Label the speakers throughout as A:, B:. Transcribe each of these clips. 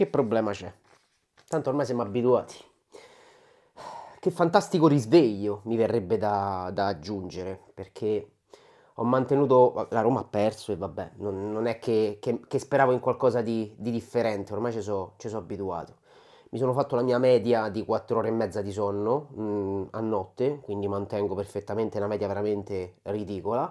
A: Che problema c'è? Tanto ormai siamo abituati. Che fantastico risveglio mi verrebbe da, da aggiungere, perché ho mantenuto... La Roma ha perso e vabbè, non, non è che, che, che, speravo in qualcosa di, di differente, ormai ci sono so abituato. Mi sono fatto la mia media di 4 ore e mezza di sonno mh, mm, a notte, quindi mantengo perfettamente una media veramente ridicola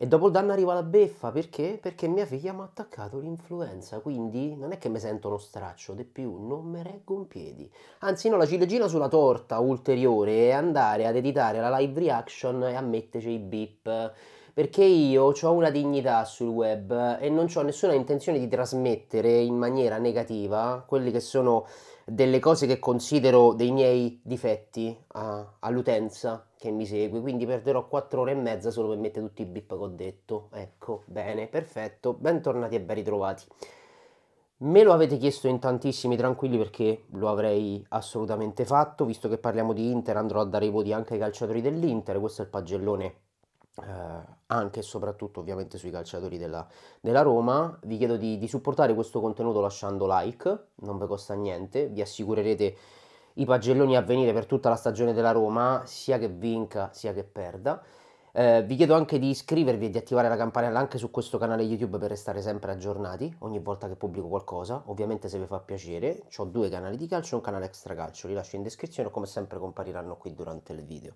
A: e dopo il danno arriva la beffa, perché? Perché mia figlia mi ha attaccato l'influenza, quindi non è che mi sento uno straccio, di più non me reggo in piedi. Anzi no, la ciliegina sulla torta ulteriore è andare ad editare la live reaction e a metterci i beep, perché io ho una dignità sul web e non ho nessuna intenzione di trasmettere in maniera negativa quelle che sono delle cose che considero dei miei difetti ah, all'utenza che mi segui, quindi perderò 4 ore e mezza solo per mettere tutti i bip che ho detto. Ecco, bene, perfetto, bentornati e ben ritrovati. Me lo avete chiesto in tantissimi, tranquilli, perché lo avrei assolutamente fatto, visto che parliamo di Inter, andrò a dare i voti anche ai calciatori dell'Inter, questo è il pagellone eh, anche e soprattutto ovviamente sui calciatori della, della Roma. Vi chiedo di, di supportare questo contenuto lasciando like, non vi costa niente, vi assicurerete i pagelloni a venire per tutta la stagione della Roma, sia che vinca sia che perda. Eh, vi chiedo anche di iscrivervi e di attivare la campanella anche su questo canale YouTube per restare sempre aggiornati ogni volta che pubblico qualcosa, ovviamente se vi fa piacere. Ho due canali di calcio e un canale extra calcio, li lascio in descrizione come sempre compariranno qui durante il video.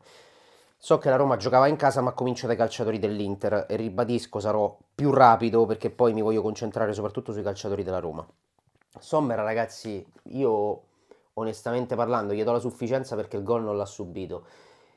A: So che la Roma giocava in casa ma comincio dai calciatori dell'Inter e ribadisco sarò più rapido perché poi mi voglio concentrare soprattutto sui calciatori della Roma. Sommer ragazzi, io onestamente parlando, gli do la sufficienza perché il gol non l'ha subito.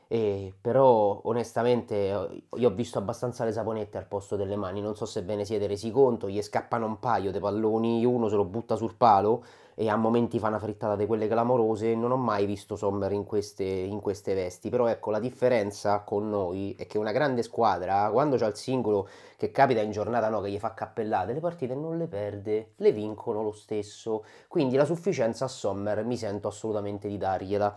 A: E però onestamente io ho visto abbastanza le saponette al posto delle mani, non so se ve ne siete resi conto, gli scappano un paio di palloni, uno se lo butta sul palo e a momenti fa una frittata di quelle clamorose, non ho mai visto Sommer in queste, in queste vesti, però ecco la differenza con noi è che una grande squadra quando c'ha il singolo che capita in giornata no, che gli fa cappellate, le partite non le perde, le vincono lo stesso, quindi la sufficienza a Sommer mi sento assolutamente di dargliela.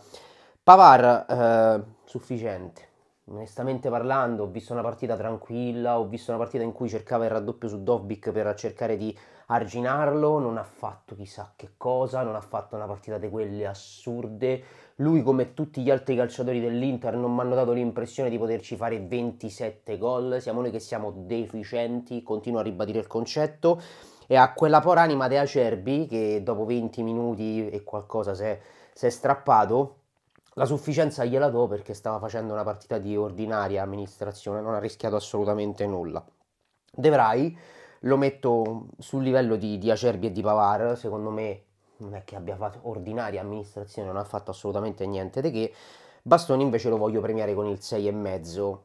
A: Pavar... Eh, sufficiente. Onestamente parlando, ho visto una partita tranquilla, ho visto una partita in cui cercava il raddoppio su Dovbic per cercare di arginarlo, non ha fatto chissà che cosa, non ha fatto una partita di quelle assurde. Lui come tutti gli altri calciatori dell'Inter non mi hanno dato l'impressione di poterci fare 27 gol, siamo noi che siamo deficienti, continuo a ribadire il concetto. E a quella poranima De Acerbi, che dopo 20 minuti e qualcosa si è, si è strappato, la sufficienza gliela do perché stava facendo una partita di ordinaria amministrazione, non ha rischiato assolutamente nulla. De Vrij lo metto sul livello di, di Acerbi e di Pavar, secondo me non è che abbia fatto ordinaria amministrazione, non ha fatto assolutamente niente di che. Bastoni invece lo voglio premiare con il 6,5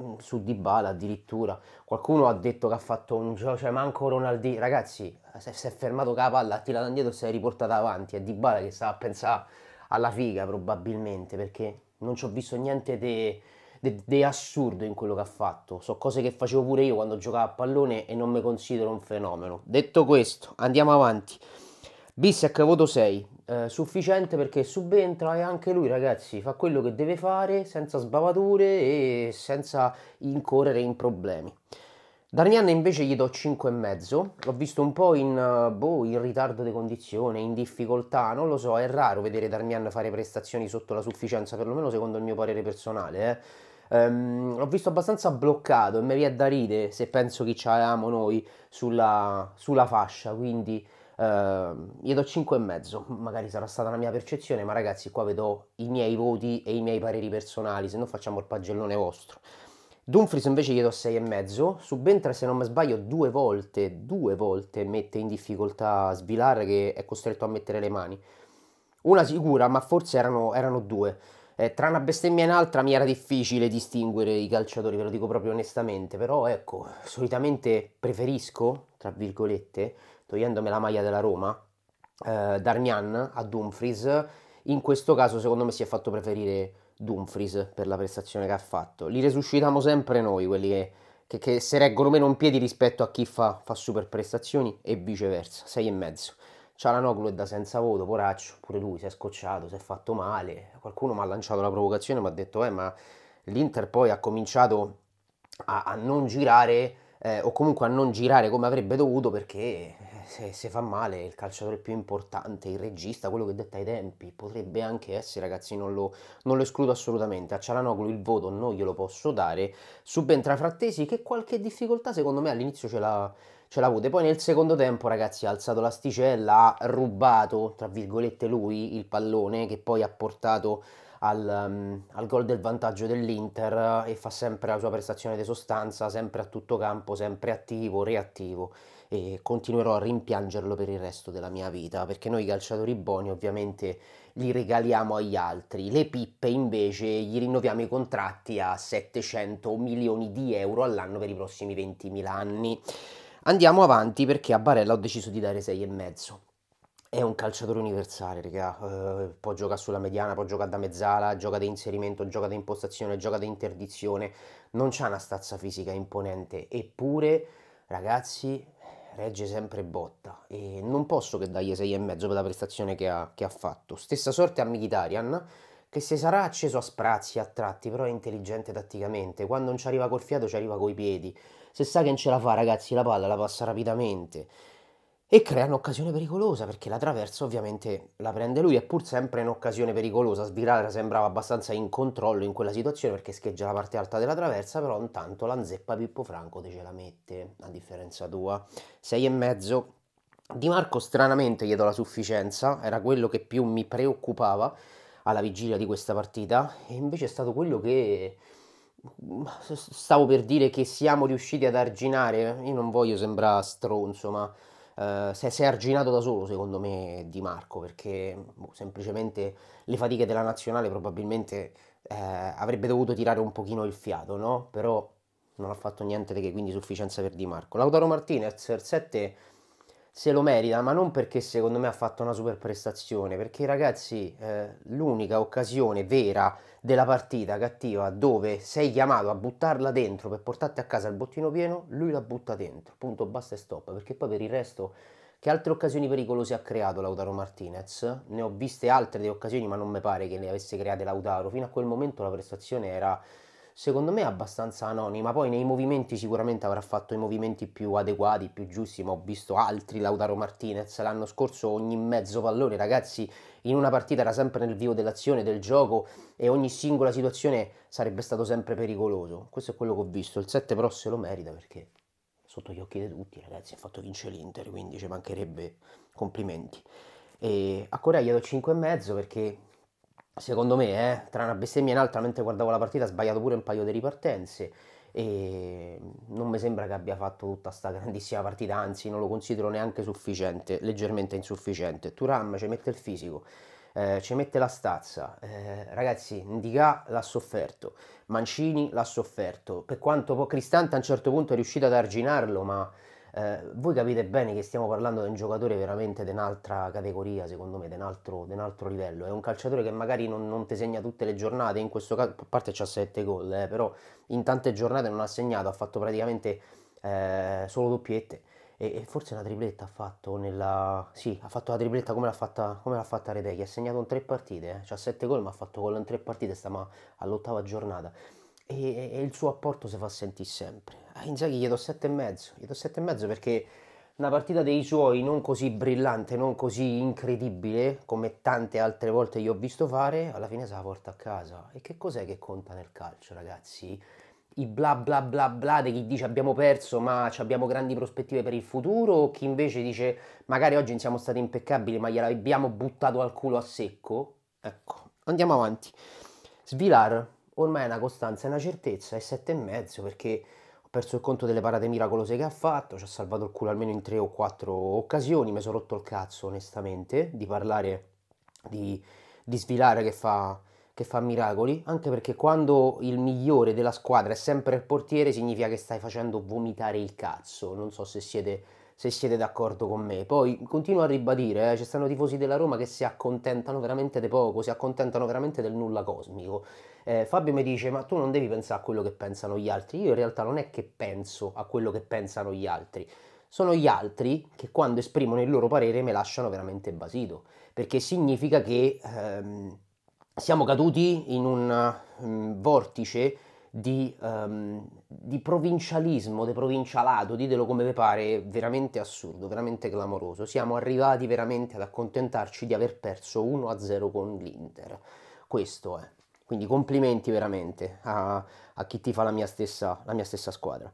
A: mm, su Dybala addirittura. Qualcuno ha detto che ha fatto un gioco, cioè manco Ronaldi, ragazzi, si è fermato con la palla, ha tirato indietro e si è riportata avanti, è Dybala che stava a pensare alla figa probabilmente perché non ci ho visto niente di de, de assurdo in quello che ha fatto. So cose che facevo pure io quando giocavo a pallone e non mi considero un fenomeno. Detto questo, andiamo avanti. Bissec voto 6, eh, sufficiente perché subentra e anche lui ragazzi fa quello che deve fare senza sbavature e senza incorrere in problemi. Darmian invece gli do 5,5, l'ho visto un po' in, eh, boh, in, ritardo di condizione, in difficoltà, non lo so, è raro vedere Darmian fare prestazioni sotto la sufficienza, perlomeno secondo il mio parere personale. Eh. Um, l'ho visto abbastanza bloccato e mi viene da ride se penso che ci avevamo noi sulla, sulla fascia, quindi Uh, gli do 5,5, magari sarà stata la mia percezione, ma ragazzi qua vedo i miei voti e i miei pareri personali, se no facciamo il pagellone vostro. Dumfries invece gli do 6,5, subentra se non mi sbaglio due volte, due volte mette in difficoltà Svilar che è costretto a mettere le mani. Una sicura, ma forse erano, erano due. Eh, tra una bestemmia e un'altra mi era difficile distinguere i calciatori, ve lo dico proprio onestamente, però ecco, solitamente preferisco, tra virgolette, togliendomi la maglia della Roma, eh, Darmian a Dumfries, in questo caso secondo me si è fatto preferire Dumfries per la prestazione che ha fatto. Li resuscitiamo sempre noi, quelli che, che, che si reggono meno in piedi rispetto a chi fa, fa super prestazioni e viceversa. Sei e 6,5. Cialanoglu è da senza voto, poraccio, pure lui si è scocciato, si è fatto male. Qualcuno mi ha lanciato la provocazione, mi ha detto, eh, ma l'Inter poi ha cominciato a, a non girare... Eh, o comunque a non girare come avrebbe dovuto perché se, se, fa male il calciatore più importante, il regista, quello che detta i tempi, potrebbe anche essere, ragazzi, non lo, non lo escludo assolutamente. A Cialanoglu il voto non glielo posso dare. Subentra Frattesi che qualche difficoltà secondo me all'inizio ce l'ha ce l'ha avuta. Poi nel secondo tempo, ragazzi, ha alzato l'asticella, ha rubato, tra virgolette, lui il pallone che poi ha portato al, um, al gol del vantaggio dell'Inter e fa sempre la sua prestazione di sostanza, sempre a tutto campo, sempre attivo, reattivo e continuerò a rimpiangerlo per il resto della mia vita, perché noi calciatori buoni ovviamente li regaliamo agli altri, le pippe invece gli rinnoviamo i contratti a 700 milioni di euro all'anno per i prossimi 20.000 anni. Andiamo avanti perché a Barella ho deciso di dare 6,5. È un calciatore universale, raga. Uh, può giocare sulla mediana, può giocare da mezzala, gioca da inserimento, gioca da impostazione, gioca da interdizione. Non c'ha una stazza fisica imponente, eppure, ragazzi, regge sempre botta e non posso che dargli 6,5 per la prestazione che ha, che ha, fatto. Stessa sorte a Mkhitaryan, che si sarà acceso a sprazzi a tratti, però è intelligente tatticamente, quando non ci arriva col fiato ci arriva coi piedi. Se sa che non ce la fa ragazzi la palla la passa rapidamente, e crea un'occasione pericolosa perché la traversa ovviamente la prende lui e pur sempre in occasione pericolosa Svirala sembrava abbastanza in controllo in quella situazione perché scheggia la parte alta della traversa però intanto l'anzeppa Pippo Franco te ce la mette a differenza tua 6 e mezzo Di Marco stranamente gli do la sufficienza era quello che più mi preoccupava alla vigilia di questa partita e invece è stato quello che stavo per dire che siamo riusciti ad arginare io non voglio sembrare stronzo ma Uh, eh, si è arginato da solo secondo me Di Marco perché boh, semplicemente le fatiche della nazionale probabilmente eh, avrebbe dovuto tirare un pochino il fiato no? però non ha fatto niente di che quindi sufficienza per Di Marco Lautaro Martinez per 7 se lo merita, ma non perché secondo me ha fatto una super prestazione, perché ragazzi eh, l'unica occasione vera della partita cattiva dove sei chiamato a buttarla dentro per portarti a casa il bottino pieno, lui la butta dentro, punto, basta e stop, perché poi per il resto che altre occasioni pericolose ha creato Lautaro Martinez? Ne ho viste altre di occasioni, ma non mi pare che ne avesse create Lautaro, fino a quel momento la prestazione era secondo me è abbastanza anonima. Poi nei movimenti sicuramente avrà fatto i movimenti più adeguati, più giusti, ma ho visto altri Lautaro Martinez l'anno scorso ogni mezzo pallone, ragazzi, in una partita era sempre nel vivo dell'azione, del gioco e ogni singola situazione sarebbe stato sempre pericoloso. Questo è quello che ho visto. Il 7 Pro se lo merita perché sotto gli occhi di tutti, ragazzi, ha fatto vincere l'Inter, quindi ci mancherebbe complimenti. E a Corea gli do 5,5 perché secondo me, eh, tra una bestemmia e un'altra, mentre guardavo la partita, ha sbagliato pure un paio di ripartenze e mm, non mi sembra che abbia fatto tutta questa grandissima partita, anzi non lo considero neanche sufficiente, leggermente insufficiente. Turam ci mette il fisico, eh, ci mette la stazza, eh, ragazzi, Ndiga l'ha sofferto, Mancini l'ha sofferto, per quanto Cristante a un certo punto è riuscito ad arginarlo, ma eh, voi capite bene che stiamo parlando di un giocatore veramente di un'altra categoria, secondo me, di un altro, un altro livello. È un calciatore che magari non, non ti segna tutte le giornate, in questo caso, a parte c'ha 7 gol, eh, però in tante giornate non ha segnato, ha fatto praticamente eh, solo doppiette. E, e, forse una tripletta ha fatto nella... Sì, ha fatto la tripletta come l'ha fatta, come l'ha fatta Reteghi, ha segnato in tre partite, eh. ha 7 gol ma ha fatto gol in tre partite, sta all'ottava giornata. E, e, e il suo apporto si fa sentire sempre a ah, Inzaghi gli do e mezzo, gli do e mezzo perché una partita dei suoi non così brillante, non così incredibile come tante altre volte gli ho visto fare, alla fine se la porta a casa. E che cos'è che conta nel calcio, ragazzi? I bla bla bla bla di chi dice abbiamo perso ma abbiamo grandi prospettive per il futuro o chi invece dice magari oggi non siamo stati impeccabili ma gliel'abbiamo buttato al culo a secco? Ecco, andiamo avanti. Svilar ormai è una costanza, è una certezza, è sette e mezzo perché perso il conto delle parate miracolose che ha fatto, ci ha salvato il culo almeno in tre o quattro occasioni, mi sono rotto il cazzo onestamente di parlare, di, di svilare che fa, che fa miracoli, anche perché quando il migliore della squadra è sempre il portiere significa che stai facendo vomitare il cazzo, non so se siete se siete d'accordo con me. Poi continuo a ribadire, eh, ci stanno tifosi della Roma che si accontentano veramente di poco, si accontentano veramente del nulla cosmico. Eh, Fabio mi dice, ma tu non devi pensare a quello che pensano gli altri. Io in realtà non è che penso a quello che pensano gli altri. Sono gli altri che quando esprimono il loro parere mi lasciano veramente basito, perché significa che ehm, siamo caduti in un um, vortice di, um, di, provincialismo, di provincialato, ditelo come vi pare, veramente assurdo, veramente clamoroso. Siamo arrivati veramente ad accontentarci di aver perso 1-0 con l'Inter. Questo è. Quindi complimenti veramente a, a chi ti fa la mia stessa, la mia stessa squadra.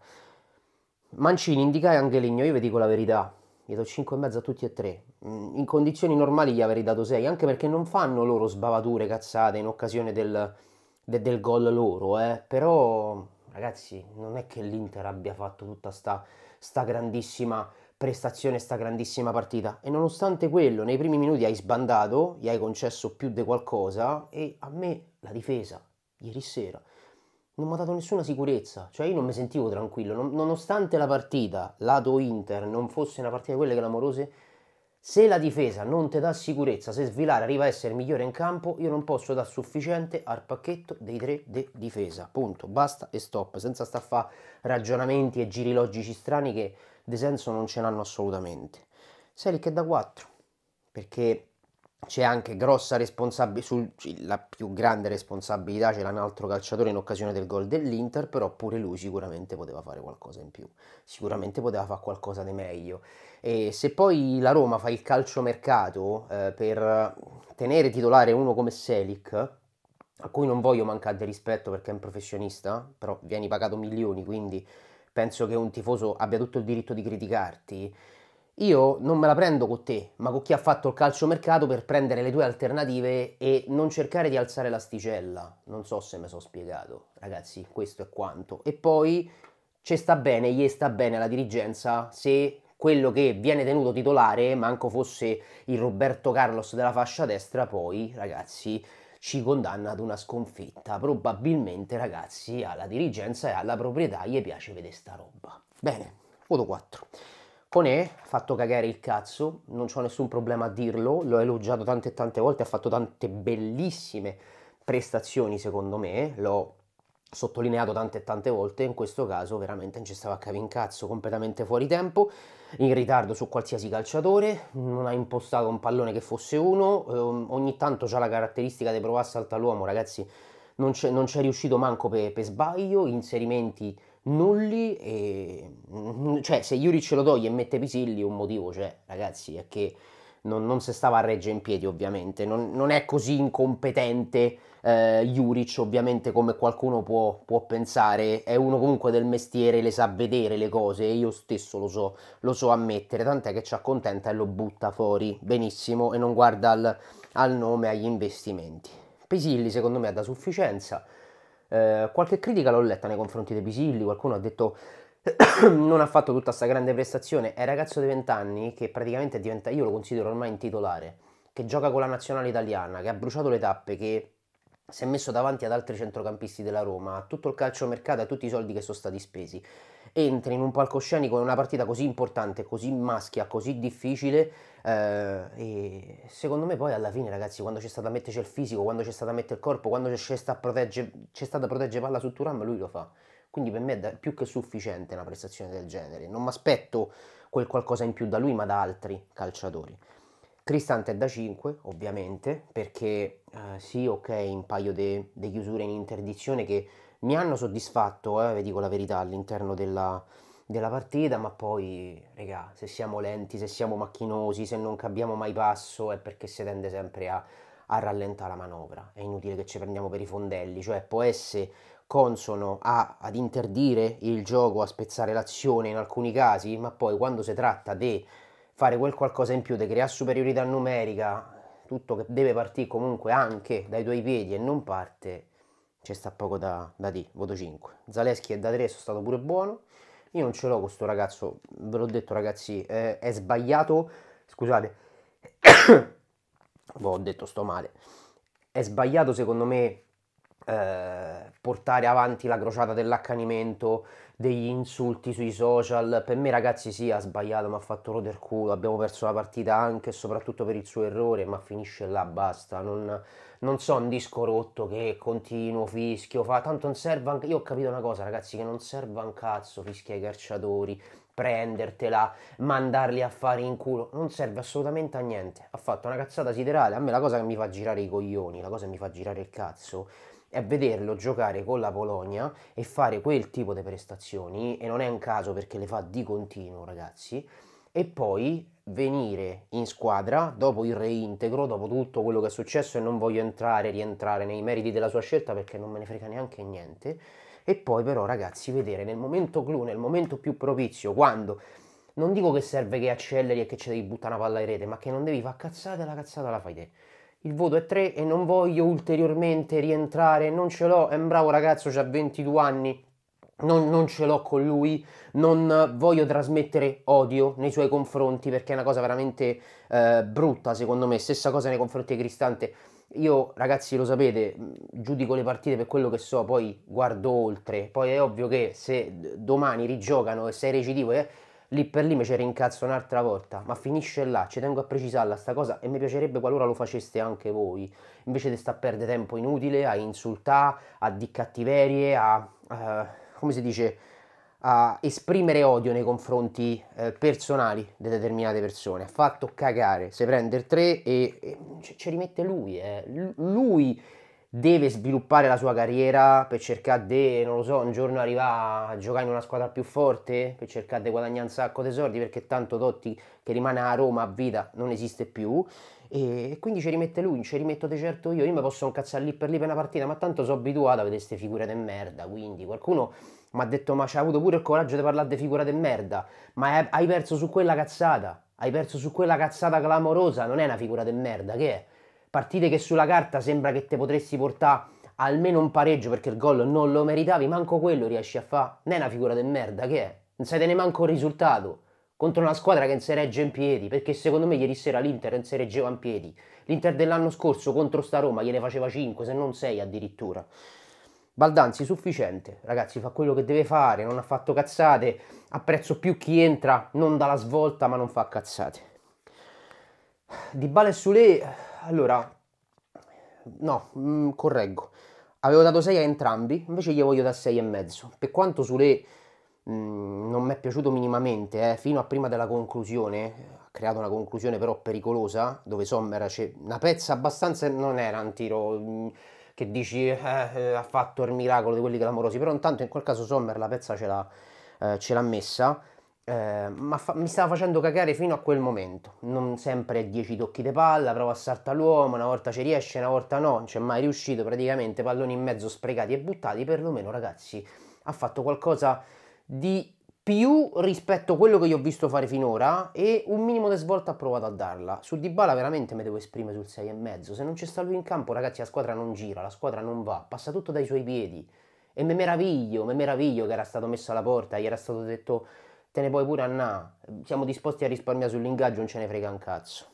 A: Mancini, indicai anche Ligno, io vi dico la verità, gli do 5,5 a tutti e tre. Mm, in condizioni normali gli avrei dato 6, anche perché non fanno loro sbavature, cazzate, in occasione del, de- del gol loro, eh. però ragazzi non è che l'Inter abbia fatto tutta sta, sta grandissima prestazione, sta grandissima partita e nonostante quello nei primi minuti hai sbandato, gli hai concesso più di qualcosa e a me la difesa ieri sera non mi ha dato nessuna sicurezza, cioè io non mi sentivo tranquillo, non, nonostante la partita lato Inter non fosse una partita di quelle clamorose se la difesa non ti dà sicurezza, se Svilare arriva a essere il migliore in campo, io non posso dar sufficiente al pacchetto dei tre de difesa. Punto, basta e stop, senza sta a fare ragionamenti e giri logici strani che di senso non ce n'hanno assolutamente. Selic è da 4, perché c'è anche grossa responsabilità, la più grande responsabilità ce l'ha un altro calciatore in occasione del gol dell'Inter, però pure lui sicuramente poteva fare qualcosa in più, sicuramente poteva fare qualcosa di meglio. E se poi la Roma fa il calciomercato eh, per tenere titolare uno come Selic, a cui non voglio mancare di rispetto perché è un professionista, però vieni pagato milioni, quindi penso che un tifoso abbia tutto il diritto di criticarti, io non me la prendo con te, ma con chi ha fatto il calciomercato per prendere le tue alternative e non cercare di alzare l'asticella. Non so se me so spiegato, ragazzi, questo è quanto. E poi ci sta bene, gli sta bene la dirigenza se quello che viene tenuto titolare, manco fosse il Roberto Carlos della fascia destra, poi, ragazzi, ci condanna ad una sconfitta. Probabilmente, ragazzi, alla dirigenza e alla proprietà gli piace vedere sta roba. Bene, voto 4. Coné ha fatto cagare il cazzo, non ho nessun problema a dirlo, l'ho elogiato tante e tante volte, ha fatto tante bellissime prestazioni secondo me, l'ho sottolineato tante e tante volte, in questo caso veramente non ci stava a capire in cazzo, completamente fuori tempo, in ritardo su qualsiasi calciatore, non ha impostato un pallone che fosse uno, eh, ogni tanto ha la caratteristica di provare a saltare l'uomo, ragazzi, non c'è, riuscito manco per pe sbaglio, inserimenti nulli e... Mm, cioè, se Iuri ce lo toglie e mette Pisilli, un motivo c'è, ragazzi, è che non, non si stava a reggere in piedi, ovviamente. Non, non è così incompetente eh, Juric, ovviamente, come qualcuno può, può, pensare. È uno comunque del mestiere, le sa vedere le cose, e io stesso lo so, lo so ammettere, tant'è che ci accontenta e lo butta fuori benissimo e non guarda al, al nome, agli investimenti. Pisilli, secondo me, ha da sufficienza eh, qualche critica l'ho letta nei confronti dei Pisilli, qualcuno ha detto non ha fatto tutta questa grande prestazione, è ragazzo di 20 anni che praticamente diventa, io lo considero ormai in titolare, che gioca con la nazionale italiana, che ha bruciato le tappe, che si è messo davanti ad altri centrocampisti della Roma, a tutto il calcio mercato, a tutti i soldi che sono stati spesi entri in un palcoscenico in una partita così importante, così maschia, così difficile. Eh, e secondo me poi alla fine, ragazzi, quando c'è stato a metterci il fisico, quando c'è stato a mettere il corpo, quando c'è stato a proteggere, c'è stato a proteggere palla su Turam, lui lo fa. Quindi per me è più che sufficiente una prestazione del genere. Non mi aspetto quel qualcosa in più da lui, ma da altri calciatori. Cristante è da 5, ovviamente, perché eh, sì, ok, un paio di chiusure in interdizione che mi hanno soddisfatto, eh, vi dico la verità, all'interno della, della partita, ma poi, regà, se siamo lenti, se siamo macchinosi, se non cambiamo mai passo, è perché si tende sempre a, a rallentare la manovra. È inutile che ci prendiamo per i fondelli, cioè può essere consono a, ad interdire il gioco, a spezzare l'azione in alcuni casi, ma poi quando si tratta di fare quel qualcosa in più, di creare superiorità numerica, tutto che deve partire comunque anche dai tuoi piedi e non parte, c'è sta poco da, da dire, voto 5. Zaleschi è da 3, sono stato pure buono. Io non ce l'ho questo ragazzo, ve l'ho detto ragazzi, eh, è sbagliato, scusate, boh, ho detto sto male, è sbagliato secondo me eh, portare avanti la crociata dell'accanimento, degli insulti sui social. Per me, ragazzi, sì, ha sbagliato, mi ha fatto roder culo. Abbiamo perso la partita anche e soprattutto per il suo errore, ma finisce là, basta. Non, non so un disco rotto che continuo fischio fa. Tanto non serve anche. Io ho capito una cosa, ragazzi, che non serve un cazzo fischia i calciatori, prendertela, mandarli a fare in culo. Non serve assolutamente a niente. Ha fatto una cazzata siderale. A me la cosa che mi fa girare i coglioni, la cosa che mi fa girare il cazzo è vederlo giocare con la Polonia e fare quel tipo di prestazioni, e non è un caso perché le fa di continuo, ragazzi, e poi venire in squadra dopo il reintegro, dopo tutto quello che è successo e non voglio entrare, rientrare nei meriti della sua scelta perché non me ne frega neanche niente, e poi però ragazzi vedere nel momento clou, nel momento più propizio, quando non dico che serve che acceleri e che ci devi buttare una palla in rete, ma che non devi fare cazzata e la cazzata la fai te il voto è 3 e non voglio ulteriormente rientrare, non ce l'ho, è un bravo ragazzo, ha 22 anni, non, non, ce l'ho con lui, non voglio trasmettere odio nei suoi confronti perché è una cosa veramente eh, brutta secondo me, stessa cosa nei confronti di Cristante. Io ragazzi lo sapete, mm, giudico le partite per quello che so, poi guardo oltre, poi è ovvio che se domani rigiocano e sei recidivo eh, lì per lì mi ci rincazzo un'altra volta, ma finisce là, ci tengo a precisarla sta cosa e mi piacerebbe qualora lo faceste anche voi, invece di sta perdere tempo inutile a insultare, a di cattiverie, a, uh, come si dice, a esprimere odio nei confronti uh, personali di determinate persone, ha fatto cagare, se prende il 3 e, e ci rimette lui, eh. L- lui deve sviluppare la sua carriera per cercare di, non lo so, un giorno arrivare a giocare in una squadra più forte, per cercare di guadagnare un sacco di soldi, perché tanto Totti che rimane a Roma a vita non esiste più, e quindi ci rimette lui, ci rimetto di certo io, io mi posso incazzare lì per lì per una partita, ma tanto sono abituato a vedere queste figure de merda, quindi qualcuno mi ha detto ma c'ha avuto pure il coraggio di parlare di figura de merda, ma hai perso su quella cazzata, hai perso su quella cazzata clamorosa, non è una figura de merda, che è? partite che sulla carta sembra che te potresti portare almeno un pareggio perché il gol non lo meritavi, manco quello riesci a fare. Non è una figura del merda, che è? Non sai neanche manco il risultato. Contro una squadra che non si regge in piedi, perché secondo me ieri sera l'Inter non si reggeva in piedi. L'Inter dell'anno scorso contro sta Roma gliene faceva 5, se non 6 addirittura. Baldanzi sufficiente, ragazzi, fa quello che deve fare, non ha fatto cazzate, apprezzo più chi entra, non dà la svolta ma non fa cazzate. Di Bale e Sule allora, no, mh, mm, correggo. Avevo dato 6 a entrambi, invece gli voglio da 6,5. Per quanto Sule mm, non mi è piaciuto minimamente, eh, fino a prima della conclusione, ha creato una conclusione però pericolosa, dove Sommer c'è una pezza abbastanza, non era un tiro mh, mm, che dici eh, eh, ha fatto il miracolo di quelli clamorosi, però intanto in quel caso Sommer la pezza ce l'ha, eh, ce l'ha messa eh, ma fa- mi stava facendo cagare fino a quel momento. Non sempre 10 tocchi di palla, prova a saltare l'uomo, una volta ci riesce, una volta no, non c'è mai riuscito praticamente, palloni in mezzo sprecati e buttati, perlomeno ragazzi ha fatto qualcosa di più rispetto a quello che io ho visto fare finora e un minimo di svolta ha provato a darla. Su Dybala veramente mi devo esprimere sul 6,5, se non c'è sta lui in campo ragazzi la squadra non gira, la squadra non va, passa tutto dai suoi piedi e mi meraviglio, mi meraviglio che era stato messo alla porta, gli era stato detto te ne puoi pure andare. Ehm, siamo disposti a risparmiare sull'ingaggio, non ce ne frega un cazzo.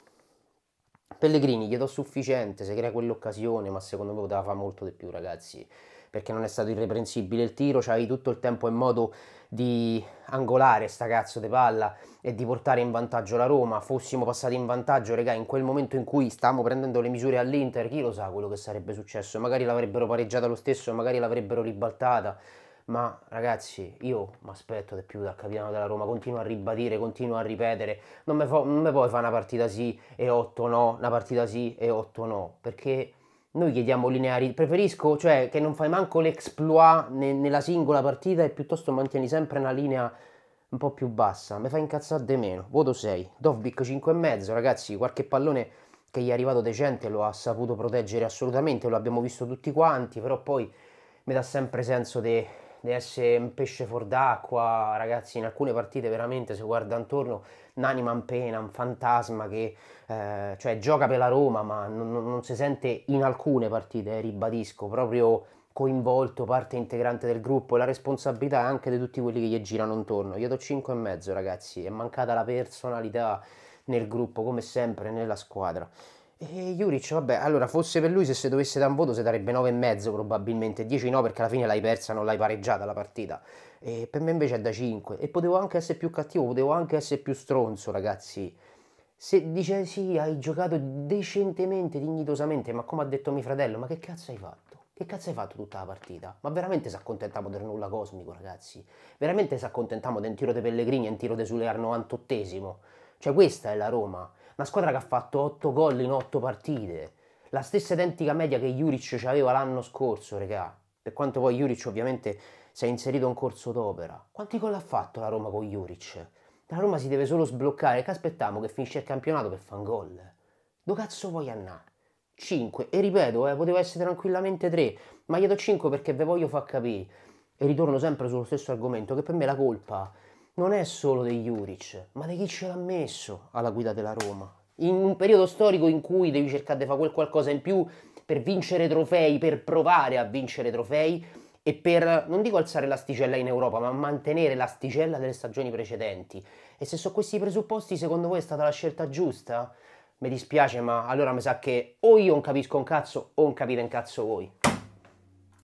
A: Pellegrini gli do sufficiente, se crea quell'occasione, ma secondo me poteva fare molto di più ragazzi, perché non è stato irreprensibile il tiro, c'hai tutto il tempo in modo di angolare sta cazzo di palla e di portare in vantaggio la Roma, fossimo passati in vantaggio, regà, in quel momento in cui stavamo prendendo le misure all'Inter, chi lo sa quello che sarebbe successo, magari l'avrebbero pareggiata lo stesso, magari l'avrebbero ribaltata, ma ragazzi io mi aspetto di più dal capitano della Roma, continuo a ribadire, continuo a ripetere, non mi, fo- non mi puoi fare una partita sì e 8 no, una partita sì e 8 no, perché noi chiediamo lineari, preferisco cioè che non fai manco l'exploit ne- nella singola partita e piuttosto mantieni sempre una linea un po' più bassa, mi fa incazzare di meno, voto 6, Dovvik 5,5 ragazzi, qualche pallone che gli è arrivato decente lo ha saputo proteggere assolutamente, lo abbiamo visto tutti quanti, però poi mi dà sempre senso di deve essere un pesce fuor d'acqua, ragazzi, in alcune partite veramente se guarda intorno un'anima in pena, un fantasma che eh, cioè, gioca per la Roma ma non, non si sente in alcune partite, eh, ribadisco, proprio coinvolto, parte integrante del gruppo e la responsabilità è anche di tutti quelli che gli girano intorno. Io do 5,5 ragazzi, è mancata la personalità nel gruppo come sempre nella squadra. E Juric, vabbè, allora fosse per lui se si dovesse dare un voto si darebbe 9,5 probabilmente, 10 no perché alla fine l'hai persa, non l'hai pareggiata la partita. E per me invece è da 5 e potevo anche essere più cattivo, potevo anche essere più stronzo ragazzi. Se dice sì, hai giocato decentemente, dignitosamente, ma come ha detto mio fratello, ma che cazzo hai fatto? Che cazzo hai fatto tutta la partita? Ma veramente si accontentiamo del nulla cosmico ragazzi? Veramente si accontentamo del tiro dei Pellegrini e un tiro di Sulear 98esimo? Cioè questa è la Roma una squadra che ha fatto 8 gol in 8 partite. La stessa identica media che Juric aveva l'anno scorso, regà. Per quanto poi Juric ovviamente si è inserito in corso d'opera. Quanti gol ha fatto la Roma con Juric? La Roma si deve solo sbloccare, che aspettiamo che finisce il campionato per fan gol. Do cazzo vuoi andare? 5. E ripeto, eh, poteva essere tranquillamente 3, ma gli do 5 perché ve voglio far capire. E ritorno sempre sullo stesso argomento, che per me la colpa non è solo degli Juric, ma di chi ce l'ha messo alla guida della Roma. In un periodo storico in cui devi cercare di fare quel qualcosa in più per vincere trofei, per provare a vincere trofei e per, non dico alzare l'asticella in Europa, ma mantenere l'asticella delle stagioni precedenti. E se sono questi i presupposti, secondo voi è stata la scelta giusta? Mi dispiace, ma allora mi sa che o io non capisco un cazzo o non capite un cazzo voi.